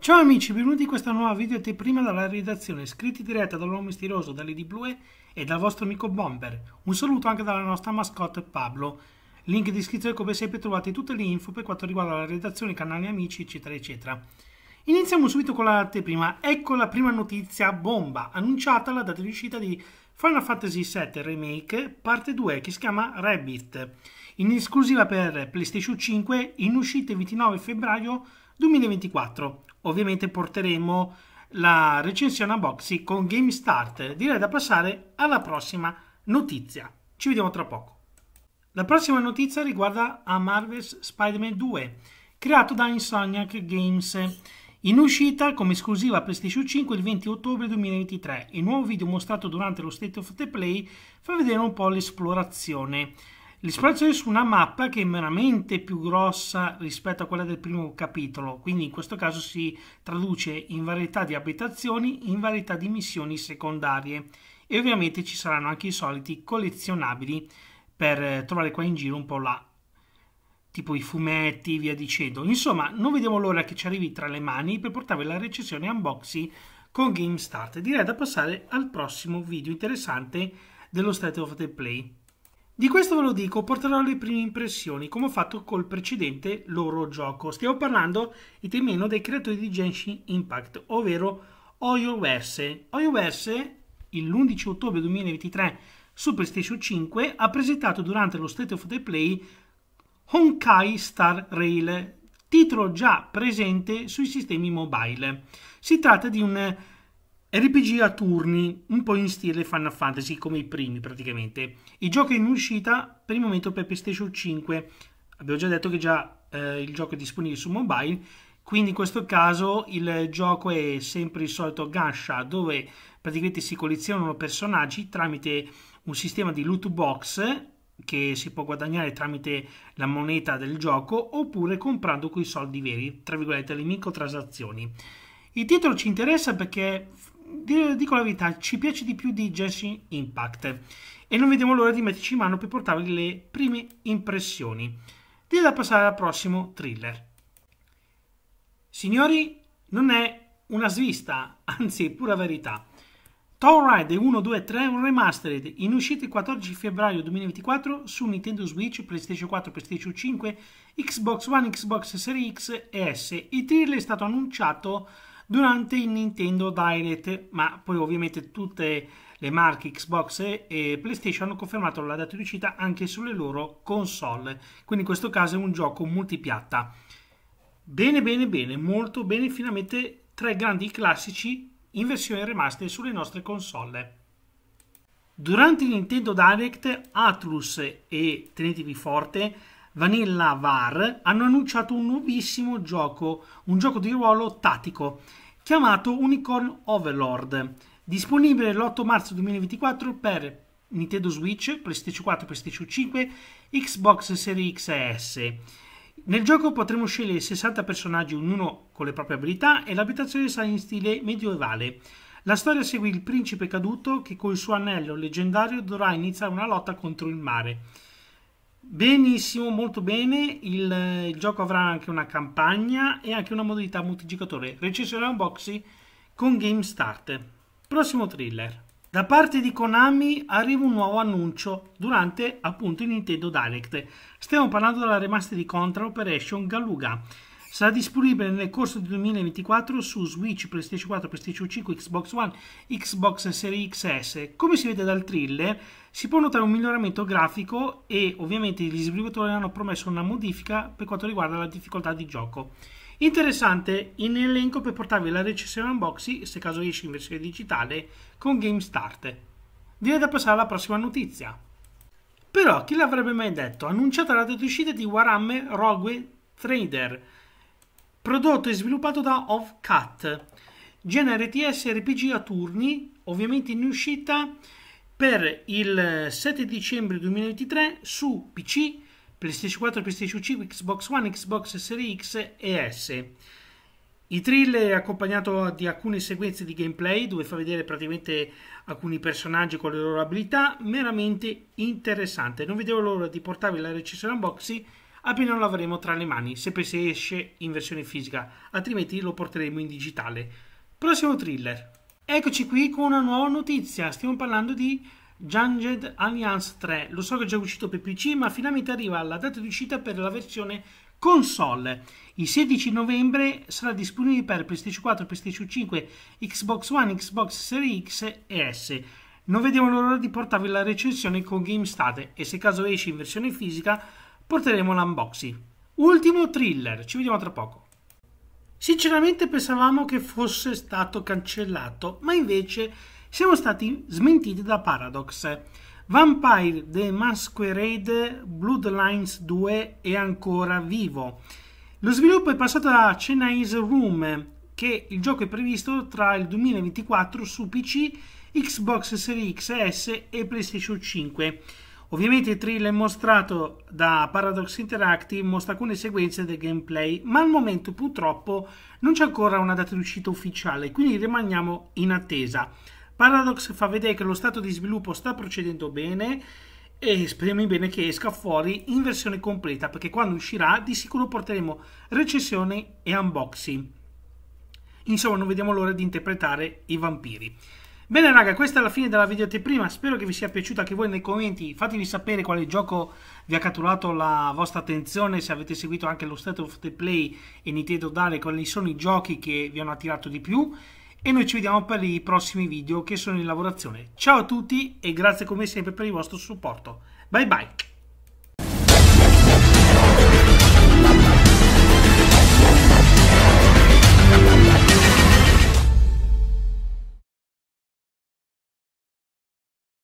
Ciao amici, benvenuti in questa nuova video prima dalla redazione, scritti diretta dall'uomo misterioso, da Lady Blue e dal vostro amico Bomber. Un saluto anche dalla nostra mascotte Pablo. Link in descrizione come sempre trovate tutte le info per quanto riguarda la redazione, canali amici, eccetera eccetera. Iniziamo subito con la prima. Ecco la prima notizia bomba, annunciata la data di uscita di Final Fantasy VII Remake parte 2 che si chiama Rabbit, in esclusiva per PlayStation 5 in uscita il 29 febbraio 2024 ovviamente porteremo la recensione a Boxy con GameStart. Direi da passare alla prossima notizia. Ci vediamo tra poco. La prossima notizia riguarda a Marvel's Spider-Man 2, creato da Insomniac Games. In uscita come esclusiva PlayStation 5 il 20 ottobre 2023, il nuovo video mostrato durante lo State of the Play fa vedere un po' l'esplorazione. L'esplorazione su una mappa che è meramente più grossa rispetto a quella del primo capitolo, quindi in questo caso si traduce in varietà di abitazioni, in varietà di missioni secondarie e ovviamente ci saranno anche i soliti collezionabili per eh, trovare qua in giro un po' là, tipo i fumetti, via dicendo. Insomma, non vediamo l'ora che ci arrivi tra le mani per portarvi la recensione unboxing con GameStart. Direi da passare al prossimo video interessante dello State of the Play. Di questo ve lo dico, porterò le prime impressioni, come ho fatto col precedente loro gioco. Stiamo parlando, e temeno, dei creatori di Genshin Impact, ovvero Oyoverse. Oyoverse, l'11 ottobre 2023 su PlayStation 5, ha presentato durante lo State of the Play Honkai Star Rail, titolo già presente sui sistemi mobile. Si tratta di un RPG a turni, un po' in stile Final Fantasy, come i primi praticamente. Il gioco è in uscita per il momento per PlayStation 5. Abbiamo già detto che già eh, il gioco è disponibile su mobile, quindi in questo caso il gioco è sempre il solito gansha, dove praticamente si collezionano personaggi tramite un sistema di loot box che si può guadagnare tramite la moneta del gioco oppure comprando quei soldi veri, tra virgolette le microtransazioni. Il titolo ci interessa perché dico la verità, ci piace di più di Genshin Impact e non vediamo l'ora di metterci in mano per portarvi le prime impressioni. Direi da passare al prossimo thriller. Signori, non è una svista, anzi è pura verità. Tomb Raider 1, 2, 3 un remastered in uscita il 14 febbraio 2024 su Nintendo Switch, PlayStation 4, PlayStation 5, Xbox One, Xbox Series X e S. Il thriller è stato annunciato durante il Nintendo Direct, ma poi ovviamente tutte le marche Xbox e PlayStation hanno confermato la data di uscita anche sulle loro console, quindi in questo caso è un gioco multipiatta. Bene, bene, bene, molto bene, finalmente tre grandi classici in versione remaster sulle nostre console. Durante il Nintendo Direct, Atlus e, tenetevi forte, Vanilla VAR hanno annunciato un nuovissimo gioco, un gioco di ruolo tattico, chiamato Unicorn Overlord, disponibile l'8 marzo 2024 per Nintendo Switch, PlayStation 4, PlayStation 5, Xbox Series X e S. Nel gioco potremo scegliere 60 personaggi, ognuno con le proprie abilità, e l'abitazione sarà in stile medioevale. La storia segue il principe caduto che col suo anello leggendario dovrà iniziare una lotta contro il mare. Benissimo, molto bene. Il, il, gioco avrà anche una campagna e anche una modalità multigiocatore. Recensione unboxing con Game Start. Prossimo thriller. Da parte di Konami arriva un nuovo annuncio durante appunto il Nintendo Direct. Stiamo parlando della remaster di Contra Operation Galuga Sarà disponibile nel corso del 2024 su Switch, PlayStation 4, PlayStation 5, Xbox One, Xbox Series XS. Come si vede dal thriller, si può notare un miglioramento grafico e ovviamente gli sviluppatori hanno promesso una modifica per quanto riguarda la difficoltà di gioco. Interessante in elenco per portarvi la recensione unboxing, se caso esce in versione digitale, con GameStart. Direi da passare alla prossima notizia. Però chi l'avrebbe mai detto? Annunciata la data di uscita di Warhammer Rogue Trader, prodotto e sviluppato da OvCat, genere RTS RPG a turni, ovviamente in uscita per il 7 dicembre 2023 su PC, PlayStation 4, PlayStation 5, Xbox One, Xbox Series X e S. Il thrill è accompagnato di alcune sequenze di gameplay dove fa vedere praticamente alcuni personaggi con le loro abilità, meramente interessante. Non vedevo l'ora di portarvi la recensione unboxing appena lo avremo tra le mani, sempre se esce in versione fisica, altrimenti lo porteremo in digitale. Prossimo thriller. Eccoci qui con una nuova notizia, stiamo parlando di Junged Alliance 3. Lo so che è già uscito per PC, ma finalmente arriva la data di uscita per la versione console. Il 16 novembre sarà disponibile per PlayStation 4, PlayStation 5, Xbox One, Xbox Series X e S. Non vediamo l'ora di portarvi la recensione con GameState e se caso esce in versione fisica porteremo l'unboxing. Ultimo thriller, ci vediamo tra poco. Sinceramente pensavamo che fosse stato cancellato, ma invece siamo stati smentiti da Paradox. Vampire The Masquerade Bloodlines 2 è ancora vivo. Lo sviluppo è passato da Chennai's Room, che il gioco è previsto tra il 2024 su PC, Xbox Series X S e PlayStation 5. Ovviamente il thriller mostrato da Paradox Interactive mostra alcune sequenze del gameplay, ma al momento purtroppo non c'è ancora una data di uscita ufficiale, quindi rimaniamo in attesa. Paradox fa vedere che lo stato di sviluppo sta procedendo bene e speriamo bene che esca fuori in versione completa, perché quando uscirà di sicuro porteremo recensioni e unboxing. Insomma, non vediamo l'ora di interpretare i vampiri. Bene raga, questa è la fine della video di prima, spero che vi sia piaciuta anche voi nei commenti, fatemi sapere quale gioco vi ha catturato la vostra attenzione, se avete seguito anche lo State of the Play e Nintendo Dale, quali sono i giochi che vi hanno attirato di più e noi ci vediamo per i prossimi video che sono in lavorazione. Ciao a tutti e grazie come sempre per il vostro supporto. Bye bye!